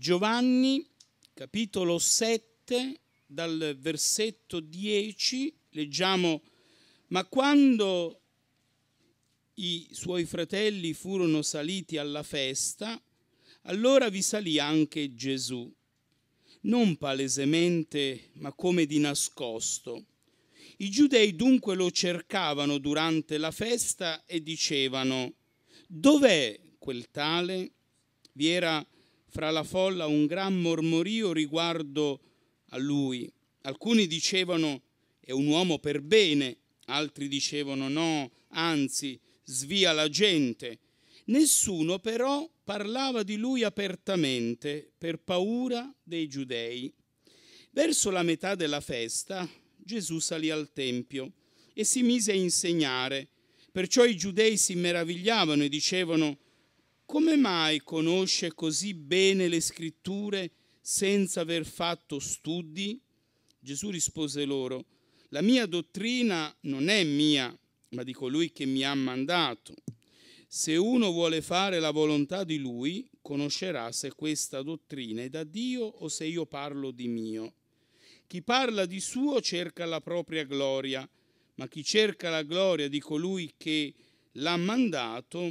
Giovanni capitolo 7 dal versetto 10 leggiamo ma quando i suoi fratelli furono saliti alla festa, allora vi salì anche Gesù, non palesemente, ma come di nascosto. I giudei dunque lo cercavano durante la festa e dicevano, dov'è quel tale? Vi era fra la folla un gran mormorio riguardo a lui. Alcuni dicevano è un uomo per bene, altri dicevano no, anzi svia la gente. Nessuno però parlava di lui apertamente per paura dei giudei. Verso la metà della festa Gesù salì al Tempio e si mise a insegnare. Perciò i giudei si meravigliavano e dicevano come mai conosce così bene le scritture senza aver fatto studi? Gesù rispose loro, la mia dottrina non è mia, ma di colui che mi ha mandato. Se uno vuole fare la volontà di lui, conoscerà se questa dottrina è da Dio o se io parlo di mio. Chi parla di suo cerca la propria gloria, ma chi cerca la gloria di colui che l'ha mandato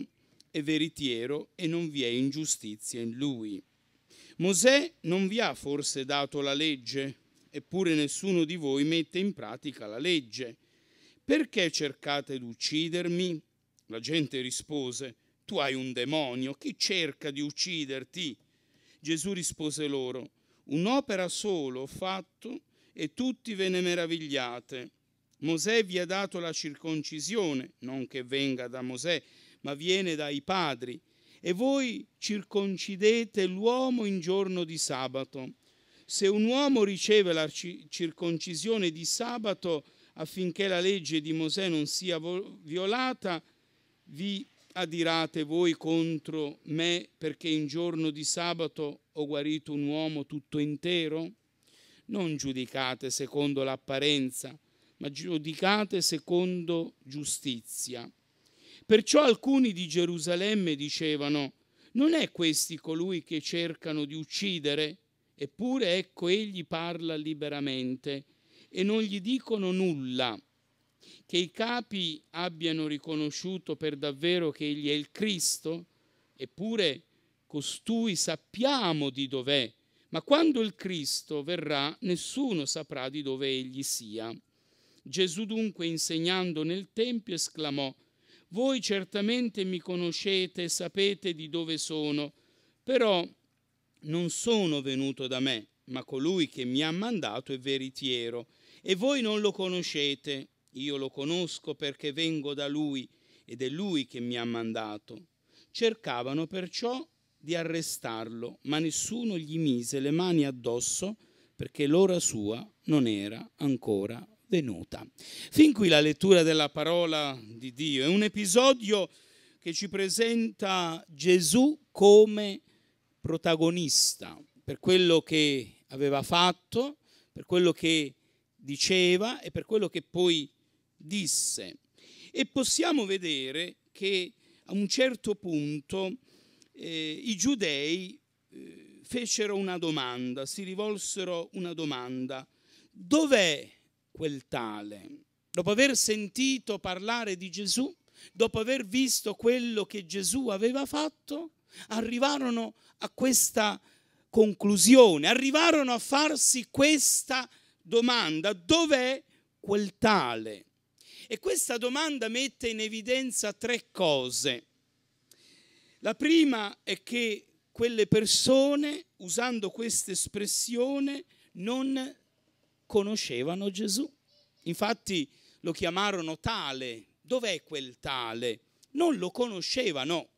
è veritiero e non vi è ingiustizia in lui. Mosè non vi ha forse dato la legge, eppure nessuno di voi mette in pratica la legge. Perché cercate di uccidermi? La gente rispose, tu hai un demonio, chi cerca di ucciderti? Gesù rispose loro, un'opera solo ho fatto e tutti ve ne meravigliate. Mosè vi ha dato la circoncisione, non che venga da Mosè, ma viene dai padri. E voi circoncidete l'uomo in giorno di sabato. Se un uomo riceve la circoncisione di sabato affinché la legge di Mosè non sia violata, vi adirate voi contro me perché in giorno di sabato ho guarito un uomo tutto intero? Non giudicate secondo l'apparenza, ma giudicate secondo giustizia. Perciò alcuni di Gerusalemme dicevano, non è questi colui che cercano di uccidere? Eppure ecco egli parla liberamente e non gli dicono nulla. Che i capi abbiano riconosciuto per davvero che egli è il Cristo, eppure costui sappiamo di dov'è, ma quando il Cristo verrà nessuno saprà di dove egli sia. Gesù dunque insegnando nel Tempio esclamò, voi certamente mi conoscete e sapete di dove sono, però non sono venuto da me, ma colui che mi ha mandato è veritiero. E voi non lo conoscete, io lo conosco perché vengo da lui ed è lui che mi ha mandato. Cercavano perciò di arrestarlo, ma nessuno gli mise le mani addosso perché l'ora sua non era ancora venuta. Fin qui la lettura della parola di Dio è un episodio che ci presenta Gesù come protagonista per quello che aveva fatto, per quello che diceva e per quello che poi disse. E possiamo vedere che a un certo punto eh, i giudei eh, fecero una domanda, si rivolsero una domanda. Dov'è quel tale. Dopo aver sentito parlare di Gesù, dopo aver visto quello che Gesù aveva fatto, arrivarono a questa conclusione, arrivarono a farsi questa domanda, dov'è quel tale? E questa domanda mette in evidenza tre cose. La prima è che quelle persone, usando questa espressione, non conoscevano Gesù. Infatti lo chiamarono tale. Dov'è quel tale? Non lo conoscevano.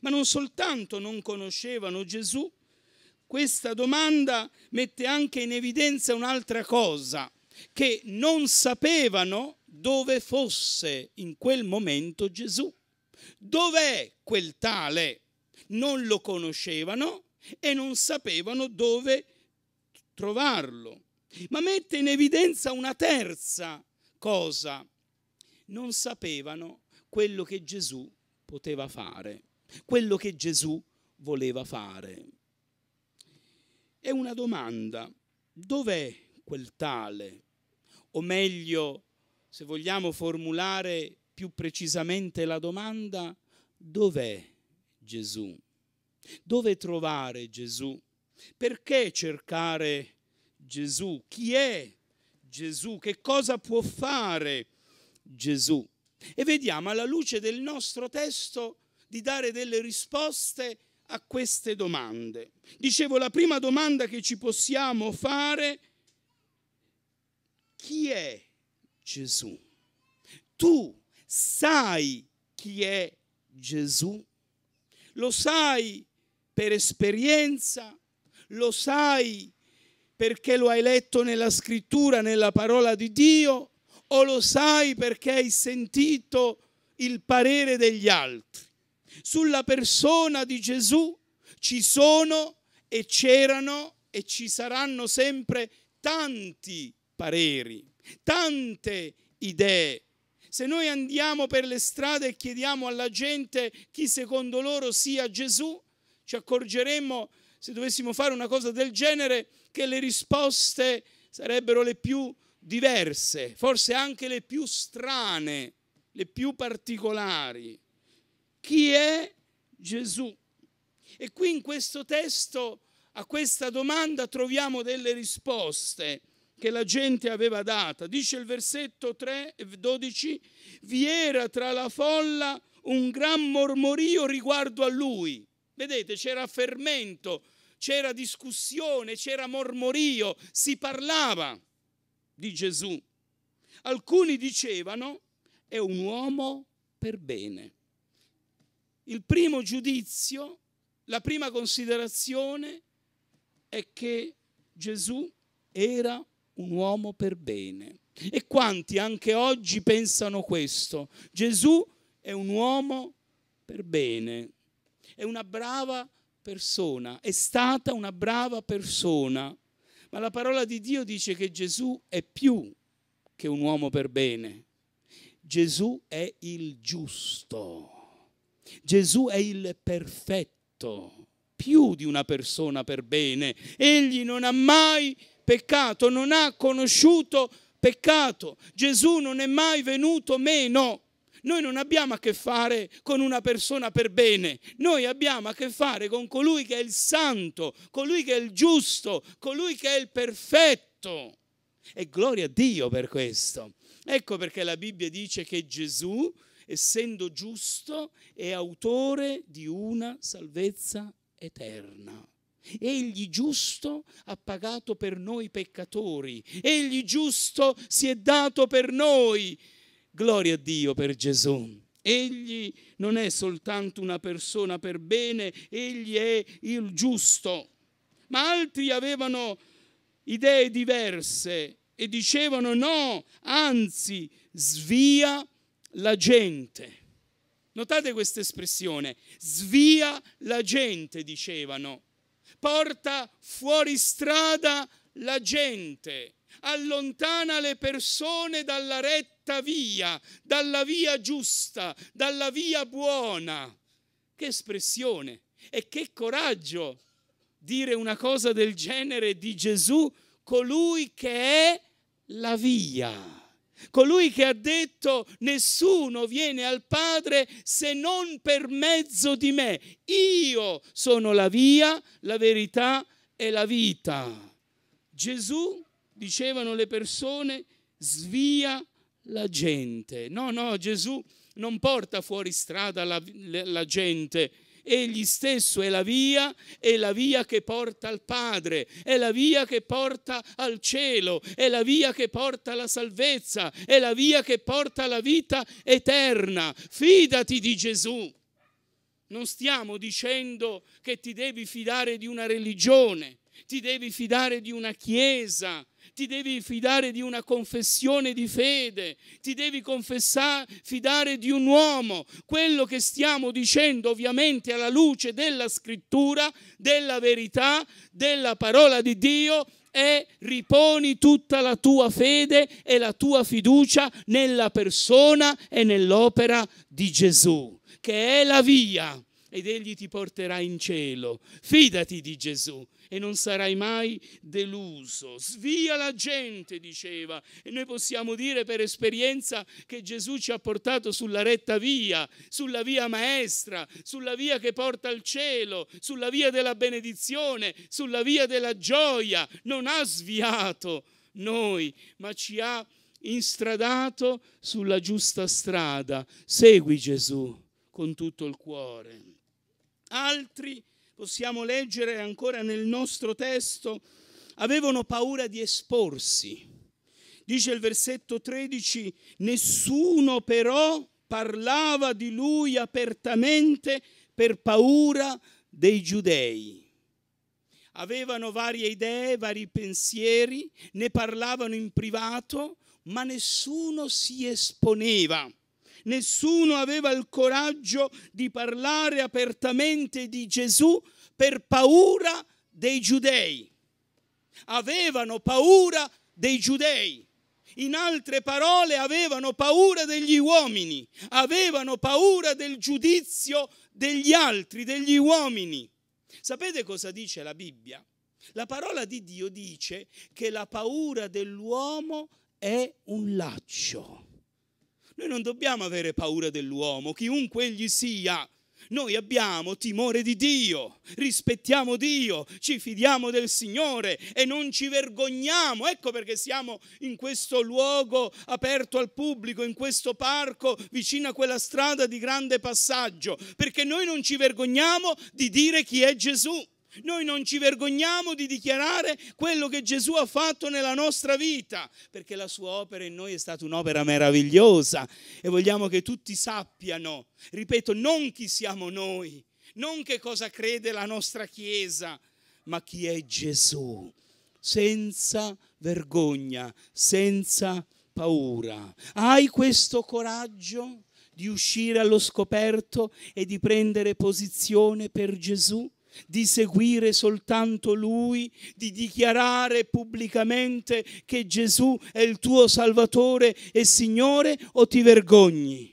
Ma non soltanto non conoscevano Gesù, questa domanda mette anche in evidenza un'altra cosa, che non sapevano dove fosse in quel momento Gesù. Dov'è quel tale? Non lo conoscevano e non sapevano dove trovarlo ma mette in evidenza una terza cosa. Non sapevano quello che Gesù poteva fare, quello che Gesù voleva fare. È una domanda, dov'è quel tale? O meglio, se vogliamo formulare più precisamente la domanda, dov'è Gesù? Dove trovare Gesù? Perché cercare Gesù? Chi è Gesù? Che cosa può fare Gesù? E vediamo alla luce del nostro testo di dare delle risposte a queste domande. Dicevo, la prima domanda che ci possiamo fare, chi è Gesù? Tu sai chi è Gesù? Lo sai per esperienza? Lo sai perché lo hai letto nella scrittura, nella parola di Dio, o lo sai perché hai sentito il parere degli altri. Sulla persona di Gesù ci sono e c'erano e ci saranno sempre tanti pareri, tante idee. Se noi andiamo per le strade e chiediamo alla gente chi secondo loro sia Gesù, ci accorgeremmo, se dovessimo fare una cosa del genere, che le risposte sarebbero le più diverse, forse anche le più strane, le più particolari. Chi è Gesù? E qui in questo testo a questa domanda troviamo delle risposte che la gente aveva data. Dice il versetto 3 e 12, vi era tra la folla un gran mormorio riguardo a lui. Vedete, c'era fermento c'era discussione, c'era mormorio, si parlava di Gesù. Alcuni dicevano è un uomo per bene. Il primo giudizio, la prima considerazione è che Gesù era un uomo per bene. E quanti anche oggi pensano questo? Gesù è un uomo per bene, è una brava persona persona, è stata una brava persona, ma la parola di Dio dice che Gesù è più che un uomo per bene. Gesù è il giusto. Gesù è il perfetto, più di una persona per bene. Egli non ha mai peccato, non ha conosciuto peccato. Gesù non è mai venuto meno. Noi non abbiamo a che fare con una persona per bene, noi abbiamo a che fare con colui che è il santo, colui che è il giusto, colui che è il perfetto. E gloria a Dio per questo. Ecco perché la Bibbia dice che Gesù, essendo giusto, è autore di una salvezza eterna. Egli giusto ha pagato per noi peccatori, egli giusto si è dato per noi Gloria a Dio per Gesù. Egli non è soltanto una persona per bene, egli è il giusto. Ma altri avevano idee diverse e dicevano no, anzi svia la gente. Notate questa espressione, svia la gente, dicevano, porta fuori strada la gente allontana le persone dalla retta via, dalla via giusta, dalla via buona. Che espressione e che coraggio dire una cosa del genere di Gesù, colui che è la via. Colui che ha detto nessuno viene al Padre se non per mezzo di me. Io sono la via, la verità e la vita. Gesù dicevano le persone, svia la gente. No, no, Gesù non porta fuori strada la, la gente, egli stesso è la via, è la via che porta al Padre, è la via che porta al cielo, è la via che porta alla salvezza, è la via che porta alla vita eterna. Fidati di Gesù. Non stiamo dicendo che ti devi fidare di una religione, ti devi fidare di una chiesa, ti devi fidare di una confessione di fede, ti devi confessa- fidare di un uomo. Quello che stiamo dicendo ovviamente alla luce della scrittura, della verità, della parola di Dio è riponi tutta la tua fede e la tua fiducia nella persona e nell'opera di Gesù, che è la via ed egli ti porterà in cielo. Fidati di Gesù, e non sarai mai deluso. Svia la gente, diceva. E noi possiamo dire per esperienza che Gesù ci ha portato sulla retta via, sulla via maestra, sulla via che porta al cielo, sulla via della benedizione, sulla via della gioia. Non ha sviato noi, ma ci ha instradato sulla giusta strada. Segui Gesù con tutto il cuore. Altri possiamo leggere ancora nel nostro testo, avevano paura di esporsi. Dice il versetto 13, nessuno però parlava di lui apertamente per paura dei giudei. Avevano varie idee, vari pensieri, ne parlavano in privato, ma nessuno si esponeva nessuno aveva il coraggio di parlare apertamente di Gesù per paura dei giudei. Avevano paura dei giudei. In altre parole, avevano paura degli uomini, avevano paura del giudizio degli altri, degli uomini. Sapete cosa dice la Bibbia? La parola di Dio dice che la paura dell'uomo è un laccio. Noi non dobbiamo avere paura dell'uomo, chiunque egli sia. Noi abbiamo timore di Dio, rispettiamo Dio, ci fidiamo del Signore e non ci vergogniamo. Ecco perché siamo in questo luogo aperto al pubblico, in questo parco, vicino a quella strada di grande passaggio, perché noi non ci vergogniamo di dire chi è Gesù. Noi non ci vergogniamo di dichiarare quello che Gesù ha fatto nella nostra vita, perché la sua opera in noi è stata un'opera meravigliosa e vogliamo che tutti sappiano, ripeto, non chi siamo noi, non che cosa crede la nostra Chiesa, ma chi è Gesù, senza vergogna, senza paura. Hai questo coraggio di uscire allo scoperto e di prendere posizione per Gesù? di seguire soltanto Lui, di dichiarare pubblicamente che Gesù è il tuo Salvatore e Signore o ti vergogni?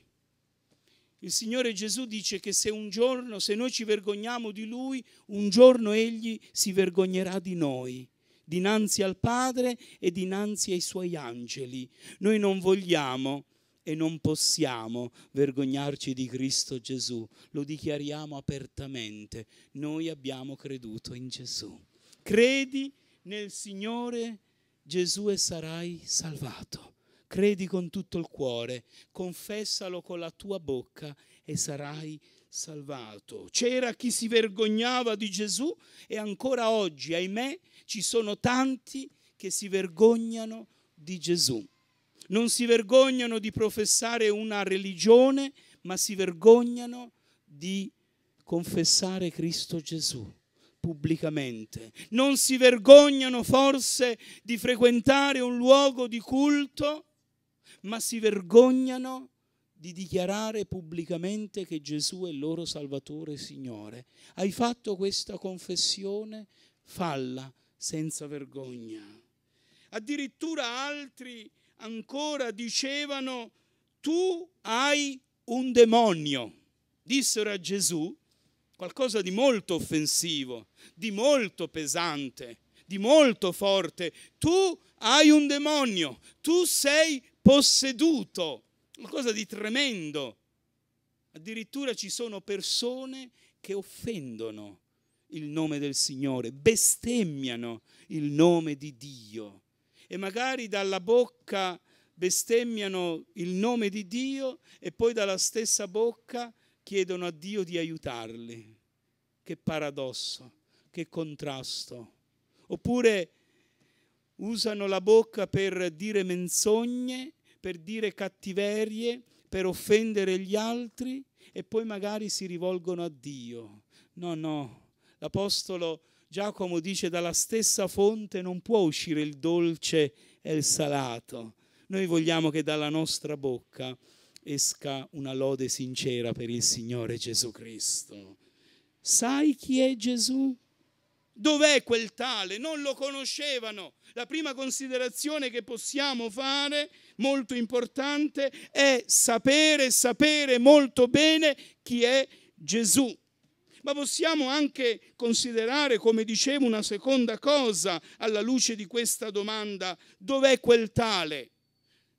Il Signore Gesù dice che se un giorno, se noi ci vergogniamo di Lui, un giorno Egli si vergognerà di noi dinanzi al Padre e dinanzi ai Suoi angeli. Noi non vogliamo e non possiamo vergognarci di Cristo Gesù, lo dichiariamo apertamente, noi abbiamo creduto in Gesù. Credi nel Signore Gesù e sarai salvato. Credi con tutto il cuore, confessalo con la tua bocca e sarai salvato. C'era chi si vergognava di Gesù e ancora oggi, ahimè, ci sono tanti che si vergognano di Gesù non si vergognano di professare una religione, ma si vergognano di confessare Cristo Gesù pubblicamente. Non si vergognano forse di frequentare un luogo di culto, ma si vergognano di dichiarare pubblicamente che Gesù è il loro Salvatore e Signore. Hai fatto questa confessione? Falla senza vergogna. Addirittura altri ancora dicevano, tu hai un demonio. Dissero a Gesù qualcosa di molto offensivo, di molto pesante, di molto forte. Tu hai un demonio, tu sei posseduto. Qualcosa di tremendo. Addirittura ci sono persone che offendono il nome del Signore, bestemmiano il nome di Dio e magari dalla bocca bestemmiano il nome di Dio e poi dalla stessa bocca chiedono a Dio di aiutarli. Che paradosso, che contrasto. Oppure usano la bocca per dire menzogne, per dire cattiverie, per offendere gli altri e poi magari si rivolgono a Dio. No, no, l'Apostolo Giacomo dice dalla stessa fonte non può uscire il dolce e il salato. Noi vogliamo che dalla nostra bocca esca una lode sincera per il Signore Gesù Cristo. Sai chi è Gesù? Dov'è quel tale? Non lo conoscevano. La prima considerazione che possiamo fare, molto importante, è sapere, sapere molto bene chi è Gesù. Ma possiamo anche considerare, come dicevo, una seconda cosa alla luce di questa domanda, dov'è quel tale?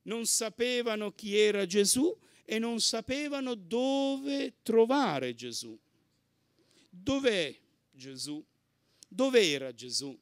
Non sapevano chi era Gesù e non sapevano dove trovare Gesù. Dov'è Gesù? Dov'era Gesù?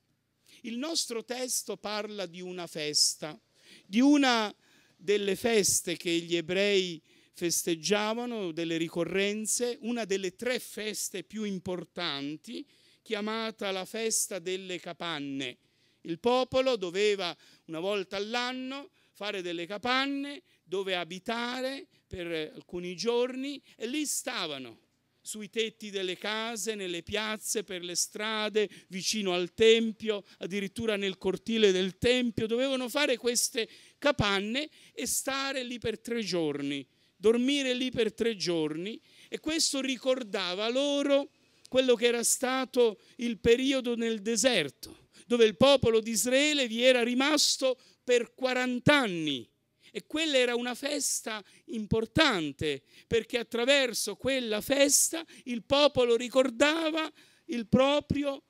Il nostro testo parla di una festa, di una delle feste che gli ebrei festeggiavano delle ricorrenze, una delle tre feste più importanti, chiamata la festa delle capanne. Il popolo doveva una volta all'anno fare delle capanne dove abitare per alcuni giorni e lì stavano sui tetti delle case, nelle piazze, per le strade, vicino al tempio, addirittura nel cortile del tempio, dovevano fare queste capanne e stare lì per tre giorni dormire lì per tre giorni e questo ricordava loro quello che era stato il periodo nel deserto, dove il popolo di Israele vi era rimasto per 40 anni. E quella era una festa importante, perché attraverso quella festa il popolo ricordava il proprio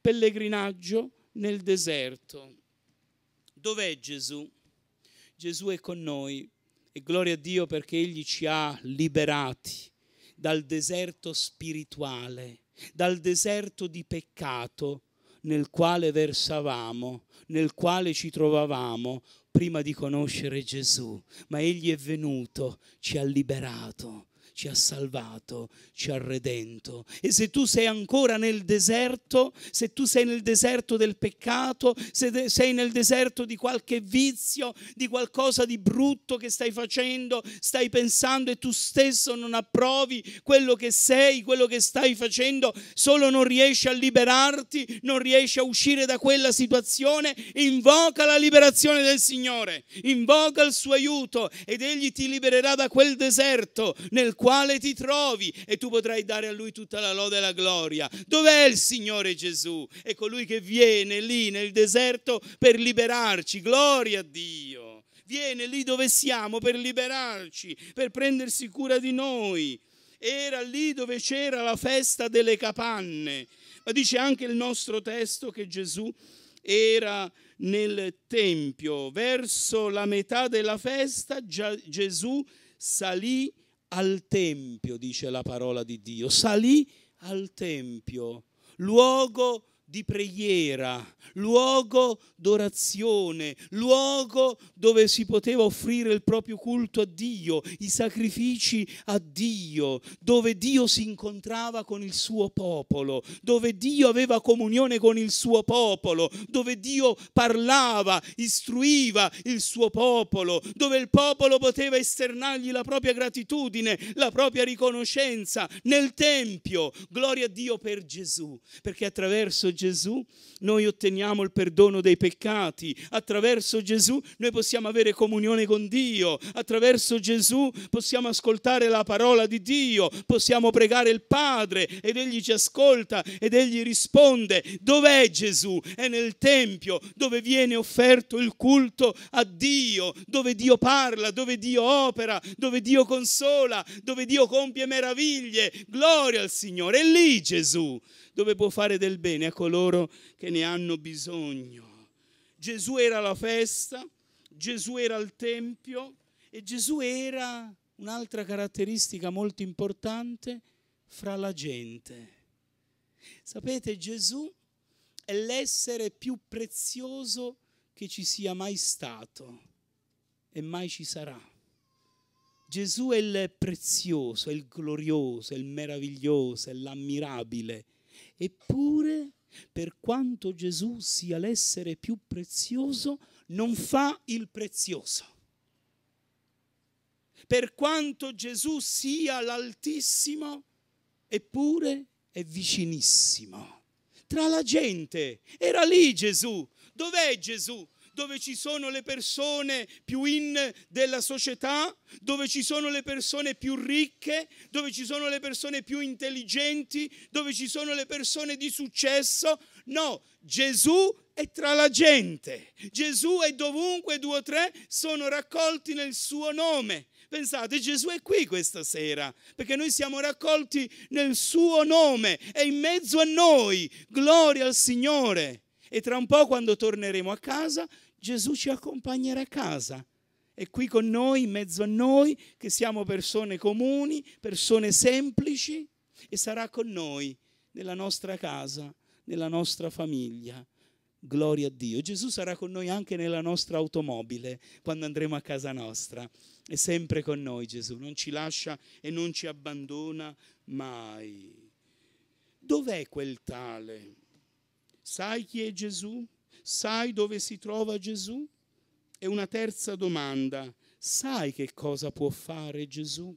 pellegrinaggio nel deserto. Dov'è Gesù? Gesù è con noi. E gloria a Dio perché Egli ci ha liberati dal deserto spirituale, dal deserto di peccato nel quale versavamo, nel quale ci trovavamo prima di conoscere Gesù. Ma Egli è venuto, ci ha liberato ci ha salvato, ci ha redento. E se tu sei ancora nel deserto, se tu sei nel deserto del peccato, se sei nel deserto di qualche vizio, di qualcosa di brutto che stai facendo, stai pensando e tu stesso non approvi quello che sei, quello che stai facendo, solo non riesci a liberarti, non riesci a uscire da quella situazione, invoca la liberazione del Signore, invoca il suo aiuto ed egli ti libererà da quel deserto nel quale quale ti trovi e tu potrai dare a lui tutta la lode e la gloria. Dov'è il Signore Gesù? È colui che viene lì nel deserto per liberarci. Gloria a Dio. Viene lì dove siamo per liberarci, per prendersi cura di noi. Era lì dove c'era la festa delle capanne. Ma dice anche il nostro testo che Gesù era nel Tempio. Verso la metà della festa Gesù salì al Tempio, dice la parola di Dio, salì al Tempio, luogo di preghiera, luogo d'orazione, luogo dove si poteva offrire il proprio culto a Dio, i sacrifici a Dio, dove Dio si incontrava con il suo popolo, dove Dio aveva comunione con il suo popolo, dove Dio parlava, istruiva il suo popolo, dove il popolo poteva esternargli la propria gratitudine, la propria riconoscenza nel Tempio. Gloria a Dio per Gesù, perché attraverso Gesù Gesù noi otteniamo il perdono dei peccati, attraverso Gesù noi possiamo avere comunione con Dio, attraverso Gesù possiamo ascoltare la parola di Dio, possiamo pregare il Padre ed Egli ci ascolta ed Egli risponde. Dov'è Gesù? È nel Tempio dove viene offerto il culto a Dio, dove Dio parla, dove Dio opera, dove Dio consola, dove Dio compie meraviglie. Gloria al Signore, è lì Gesù dove può fare del bene a coloro che ne hanno bisogno. Gesù era la festa, Gesù era il Tempio e Gesù era un'altra caratteristica molto importante fra la gente. Sapete, Gesù è l'essere più prezioso che ci sia mai stato e mai ci sarà. Gesù è il prezioso, è il glorioso, è il meraviglioso, è l'ammirabile, Eppure, per quanto Gesù sia l'essere più prezioso, non fa il prezioso. Per quanto Gesù sia l'altissimo, eppure è vicinissimo. Tra la gente, era lì Gesù. Dov'è Gesù? dove ci sono le persone più in della società, dove ci sono le persone più ricche, dove ci sono le persone più intelligenti, dove ci sono le persone di successo. No, Gesù è tra la gente. Gesù è dovunque due o tre sono raccolti nel suo nome. Pensate, Gesù è qui questa sera, perché noi siamo raccolti nel suo nome, è in mezzo a noi. Gloria al Signore e tra un po' quando torneremo a casa Gesù ci accompagnerà a casa. È qui con noi, in mezzo a noi, che siamo persone comuni, persone semplici e sarà con noi nella nostra casa, nella nostra famiglia. Gloria a Dio. Gesù sarà con noi anche nella nostra automobile quando andremo a casa nostra. È sempre con noi Gesù, non ci lascia e non ci abbandona mai. Dov'è quel tale Sai chi è Gesù? Sai dove si trova Gesù? E una terza domanda, sai che cosa può fare Gesù?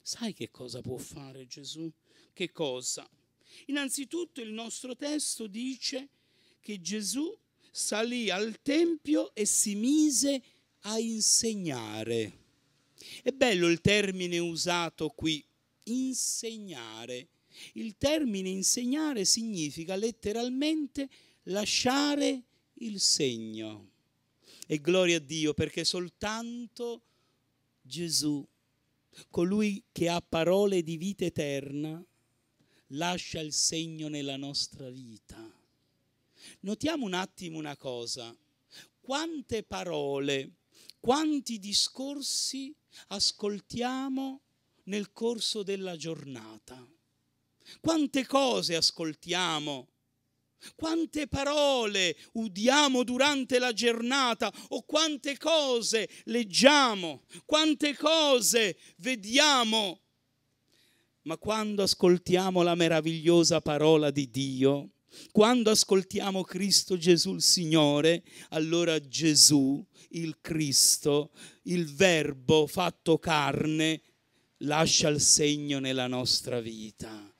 Sai che cosa può fare Gesù? Che cosa? Innanzitutto il nostro testo dice che Gesù salì al Tempio e si mise a insegnare. È bello il termine usato qui, insegnare. Il termine insegnare significa letteralmente lasciare il segno. E gloria a Dio perché soltanto Gesù, colui che ha parole di vita eterna, lascia il segno nella nostra vita. Notiamo un attimo una cosa, quante parole, quanti discorsi ascoltiamo nel corso della giornata. Quante cose ascoltiamo? Quante parole udiamo durante la giornata o quante cose leggiamo, quante cose vediamo. Ma quando ascoltiamo la meravigliosa parola di Dio, quando ascoltiamo Cristo Gesù il Signore, allora Gesù, il Cristo, il Verbo fatto carne, lascia il segno nella nostra vita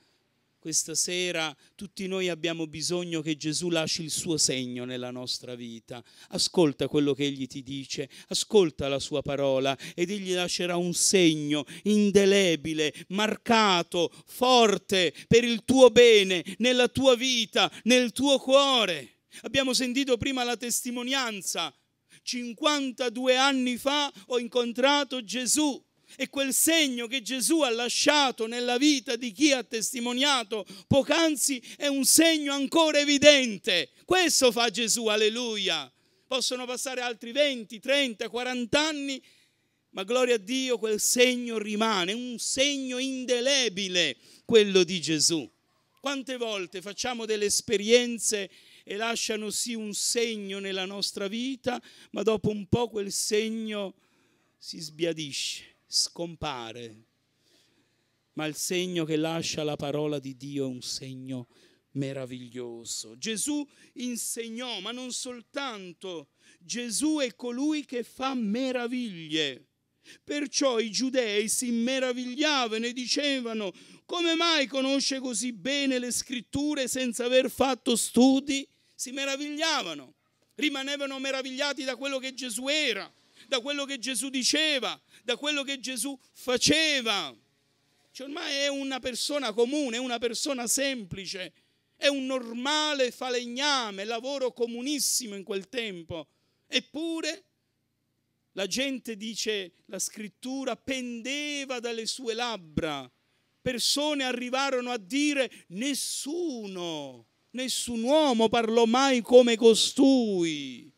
questa sera tutti noi abbiamo bisogno che Gesù lasci il suo segno nella nostra vita. Ascolta quello che Egli ti dice, ascolta la sua parola ed Egli lascerà un segno indelebile, marcato, forte per il tuo bene, nella tua vita, nel tuo cuore. Abbiamo sentito prima la testimonianza. 52 anni fa ho incontrato Gesù e quel segno che Gesù ha lasciato nella vita di chi ha testimoniato poc'anzi, è un segno ancora evidente. Questo fa Gesù, alleluia. Possono passare altri 20, 30, 40 anni, ma gloria a Dio quel segno rimane, un segno indelebile, quello di Gesù. Quante volte facciamo delle esperienze e lasciano sì un segno nella nostra vita, ma dopo un po' quel segno si sbiadisce scompare, ma il segno che lascia la parola di Dio è un segno meraviglioso. Gesù insegnò, ma non soltanto, Gesù è colui che fa meraviglie. Perciò i giudei si meravigliavano e dicevano, come mai conosce così bene le scritture senza aver fatto studi? Si meravigliavano, rimanevano meravigliati da quello che Gesù era da quello che Gesù diceva, da quello che Gesù faceva. Cioè ormai è una persona comune, è una persona semplice, è un normale falegname, lavoro comunissimo in quel tempo. Eppure la gente dice, la scrittura pendeva dalle sue labbra. Persone arrivarono a dire, nessuno, nessun uomo parlò mai come costui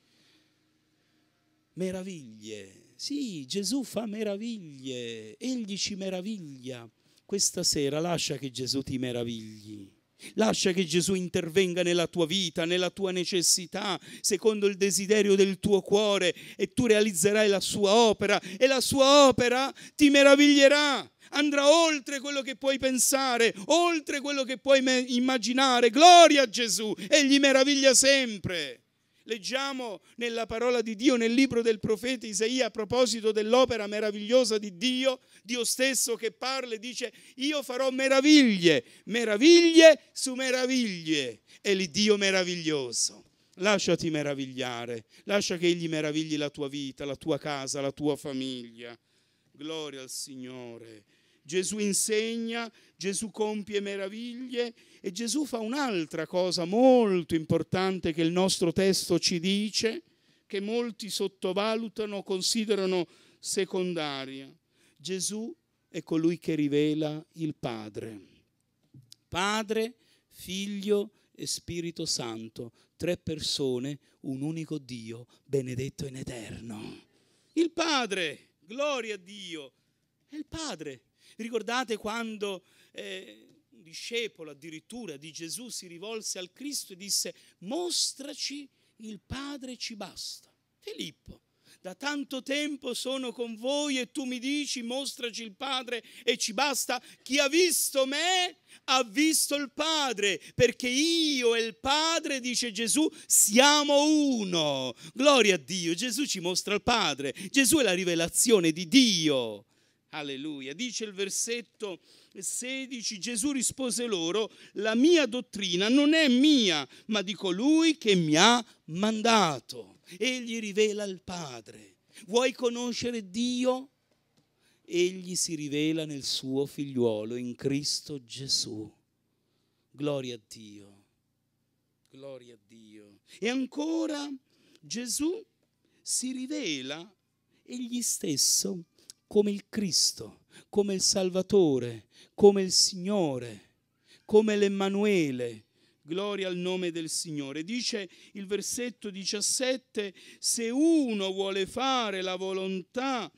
meraviglie. Sì, Gesù fa meraviglie, egli ci meraviglia. Questa sera lascia che Gesù ti meravigli. Lascia che Gesù intervenga nella tua vita, nella tua necessità, secondo il desiderio del tuo cuore e tu realizzerai la sua opera e la sua opera ti meraviglierà. Andrà oltre quello che puoi pensare, oltre quello che puoi immaginare. Gloria a Gesù, egli meraviglia sempre. Leggiamo nella parola di Dio, nel libro del profeta Isaia, a proposito dell'opera meravigliosa di Dio, Dio stesso che parla e dice, io farò meraviglie, meraviglie su meraviglie. È l'Iddio meraviglioso. Lasciati meravigliare, lascia che Egli meravigli la tua vita, la tua casa, la tua famiglia. Gloria al Signore. Gesù insegna, Gesù compie meraviglie e Gesù fa un'altra cosa molto importante che il nostro testo ci dice, che molti sottovalutano, considerano secondaria. Gesù è colui che rivela il Padre. Padre, Figlio e Spirito Santo, tre persone, un unico Dio, benedetto in eterno. Il Padre, gloria a Dio, è il Padre Ricordate quando eh, un discepolo addirittura di Gesù si rivolse al Cristo e disse mostraci il Padre ci basta. Filippo, da tanto tempo sono con voi e tu mi dici mostraci il Padre e ci basta. Chi ha visto me ha visto il Padre, perché io e il Padre, dice Gesù, siamo uno. Gloria a Dio, Gesù ci mostra il Padre, Gesù è la rivelazione di Dio. Alleluia. Dice il versetto 16, Gesù rispose loro, la mia dottrina non è mia, ma di colui che mi ha mandato. Egli rivela il Padre. Vuoi conoscere Dio? Egli si rivela nel suo figliuolo, in Cristo Gesù. Gloria a Dio. Gloria a Dio. E ancora Gesù si rivela egli stesso come il Cristo, come il Salvatore, come il Signore, come l'Emanuele. Gloria al nome del Signore. Dice il versetto 17, se uno vuole fare la volontà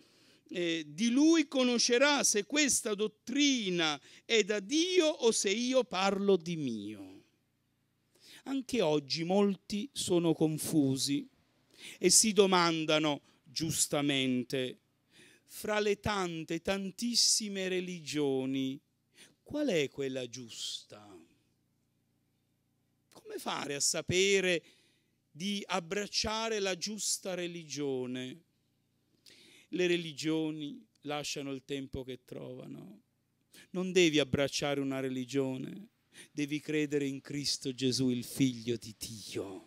eh, di lui conoscerà se questa dottrina è da Dio o se io parlo di mio. Anche oggi molti sono confusi e si domandano giustamente fra le tante, tantissime religioni, qual è quella giusta? Come fare a sapere di abbracciare la giusta religione? Le religioni lasciano il tempo che trovano. Non devi abbracciare una religione, devi credere in Cristo Gesù, il figlio di Dio.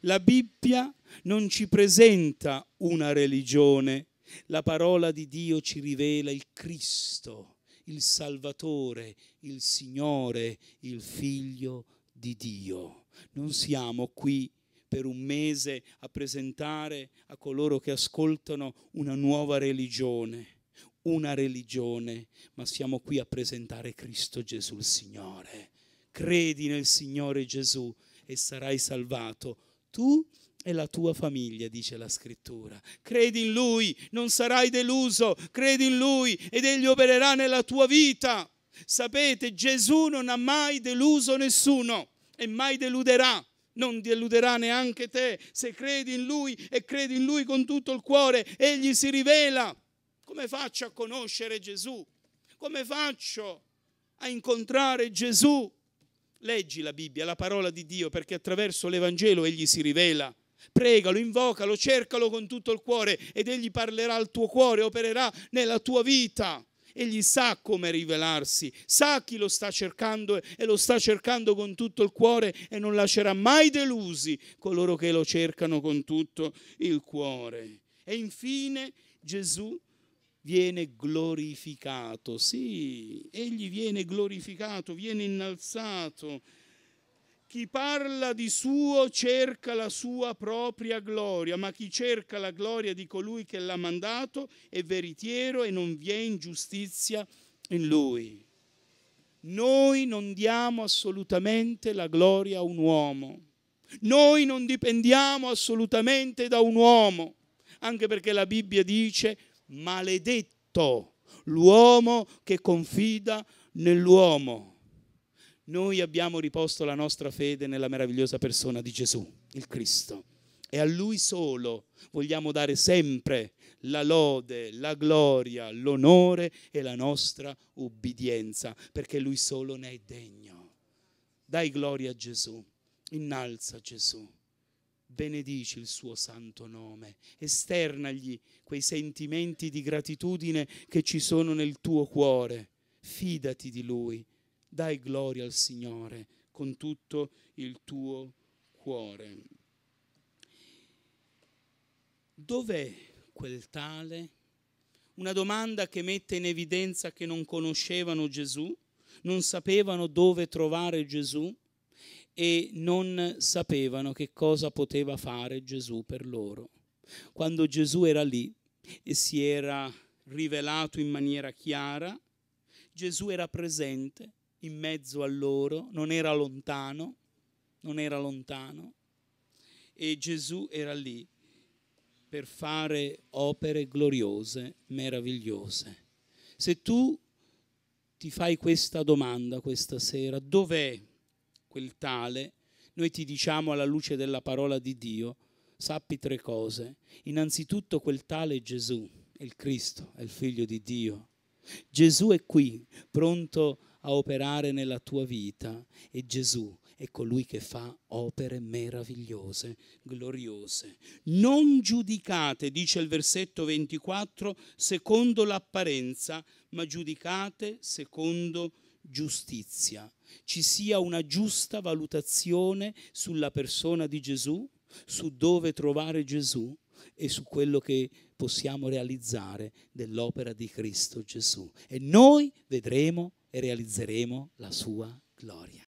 La Bibbia non ci presenta una religione, la parola di Dio ci rivela il Cristo, il Salvatore, il Signore, il Figlio di Dio. Non siamo qui per un mese a presentare a coloro che ascoltano una nuova religione, una religione, ma siamo qui a presentare Cristo Gesù il Signore. Credi nel Signore Gesù e sarai salvato tu e la tua famiglia, dice la scrittura. Credi in Lui, non sarai deluso, credi in Lui ed Egli opererà nella tua vita. Sapete, Gesù non ha mai deluso nessuno e mai deluderà. Non deluderà neanche te. Se credi in Lui e credi in Lui con tutto il cuore, Egli si rivela. Come faccio a conoscere Gesù? Come faccio a incontrare Gesù? Leggi la Bibbia, la parola di Dio, perché attraverso l'Evangelo Egli si rivela Pregalo, invocalo, cercalo con tutto il cuore ed egli parlerà al tuo cuore, opererà nella tua vita. Egli sa come rivelarsi, sa chi lo sta cercando e lo sta cercando con tutto il cuore e non lascerà mai delusi coloro che lo cercano con tutto il cuore. E infine Gesù viene glorificato, sì, egli viene glorificato, viene innalzato. Chi parla di suo cerca la sua propria gloria, ma chi cerca la gloria di colui che l'ha mandato è veritiero e non vi è ingiustizia in lui. Noi non diamo assolutamente la gloria a un uomo. Noi non dipendiamo assolutamente da un uomo, anche perché la Bibbia dice maledetto l'uomo che confida nell'uomo. Noi abbiamo riposto la nostra fede nella meravigliosa persona di Gesù, il Cristo. E a Lui solo vogliamo dare sempre la lode, la gloria, l'onore e la nostra ubbidienza, perché Lui solo ne è degno. Dai gloria a Gesù, innalza Gesù, benedici il suo santo nome, esternagli quei sentimenti di gratitudine che ci sono nel tuo cuore, fidati di Lui dai gloria al Signore con tutto il tuo cuore. Dov'è quel tale? Una domanda che mette in evidenza che non conoscevano Gesù, non sapevano dove trovare Gesù e non sapevano che cosa poteva fare Gesù per loro. Quando Gesù era lì e si era rivelato in maniera chiara, Gesù era presente in mezzo a loro, non era lontano, non era lontano. E Gesù era lì per fare opere gloriose, meravigliose. Se tu ti fai questa domanda questa sera, dov'è quel tale? Noi ti diciamo alla luce della parola di Dio, sappi tre cose. Innanzitutto quel tale è Gesù, è il Cristo, è il figlio di Dio. Gesù è qui, pronto a a operare nella tua vita e Gesù è colui che fa opere meravigliose, gloriose. Non giudicate, dice il versetto 24, secondo l'apparenza, ma giudicate secondo giustizia. Ci sia una giusta valutazione sulla persona di Gesù, su dove trovare Gesù e su quello che possiamo realizzare dell'opera di Cristo Gesù. E noi vedremo e realizzeremo la sua gloria.